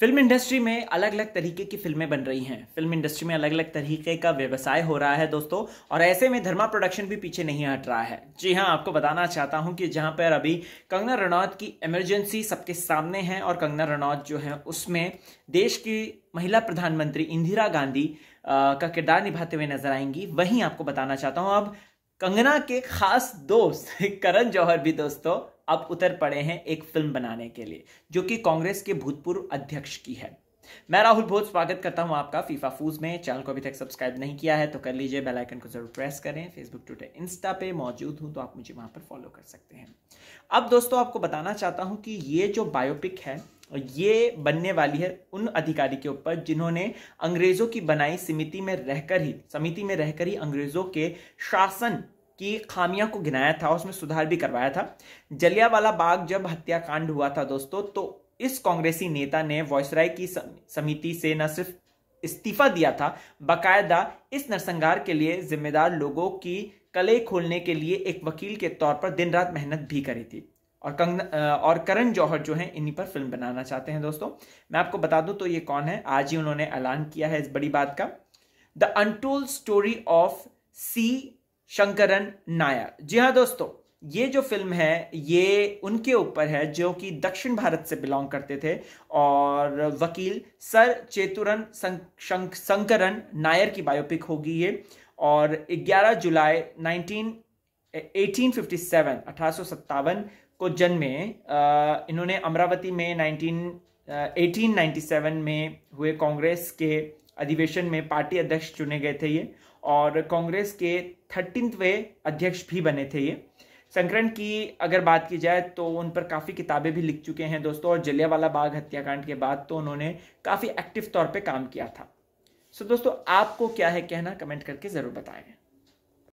film industry में अलग अलग तरीके की फिल्में बन रही हैं फिल्म इंडस्ट्री में अलग अलग तरीके का व्यवसाय हो रहा है दोस्तों और ऐसे में धर्मा प्रोडक्शन भी पीछे नहीं हट रहा है जी हाँ आपको बताना चाहता हूँ कि जहाँ पर अभी कंगना रनौत की इमरजेंसी सबके सामने है और कंगना रनौत जो है उसमें देश की महिला प्रधानमंत्री इंदिरा गांधी का किरदार निभाते हुए नजर आएंगी वहीं आपको बताना चाहता हूँ अब कंगना के खास दोस्त करण जौहर भी दोस्तों अब उतर पड़े हैं एक फिल्म बनाने के लिए जो कि कांग्रेस के भूतपूर्व अध्यक्ष की है मैं राहुल बहुत स्वागत करता हूं आपका फीफा फूज में चैनल को अभी तक सब्सक्राइब नहीं किया है तो कर लीजिए बेल आइकन को जरूर प्रेस करें फेसबुक ट्विटर इंस्टा पे मौजूद हूं तो आप मुझे वहां पर फॉलो कर सकते हैं अब दोस्तों आपको बताना चाहता हूं कि ये जो बायोपिक है ये बनने वाली है उन अधिकारी के ऊपर जिन्होंने अंग्रेजों की बनाई समिति में रहकर ही समिति में रहकर ही अंग्रेजों के शासन की खामियां को गिनाया था उसमें सुधार भी करवाया था जलियावाला बाग जब हत्याकांड हुआ था दोस्तों तो इस कांग्रेसी नेता ने वॉयसराय की समिति से न सिर्फ इस्तीफा दिया था बाकायदा इस नरसंहार के लिए जिम्मेदार लोगों की कले खोलने के लिए एक वकील के तौर पर दिन रात मेहनत भी करी थी और कंगन और करण जौहर जो हैं इन्हीं पर फिल्म बनाना चाहते हैं दोस्तों मैं आपको बता दूं तो ये कौन है आज ही उन्होंने ऐलान किया है इस बड़ी बात का the untold story of C Sankaran Nair जी हाँ दोस्तों ये जो फिल्म है ये उनके ऊपर है जो कि दक्षिण भारत से बिलोंग करते थे और वकील सर चेतुरन शंकरन नायर की बायोपिक होगी ये और 11 जुलाई 19 1857 को जन्मे इन्होंने अमरावती में 19 1897 में हुए कांग्रेस के अधिवेशन में पार्टी अध्यक्ष चुने गए थे ये और कांग्रेस के थर्टीनवे अध्यक्ष भी बने थे ये संकरण की अगर बात की जाए तो उन पर काफ़ी किताबें भी लिख चुके हैं दोस्तों और जलियावाला बाग हत्याकांड के बाद तो उन्होंने काफ़ी एक्टिव तौर पे काम किया था सो दोस्तों आपको क्या है कहना कमेंट करके ज़रूर बताएं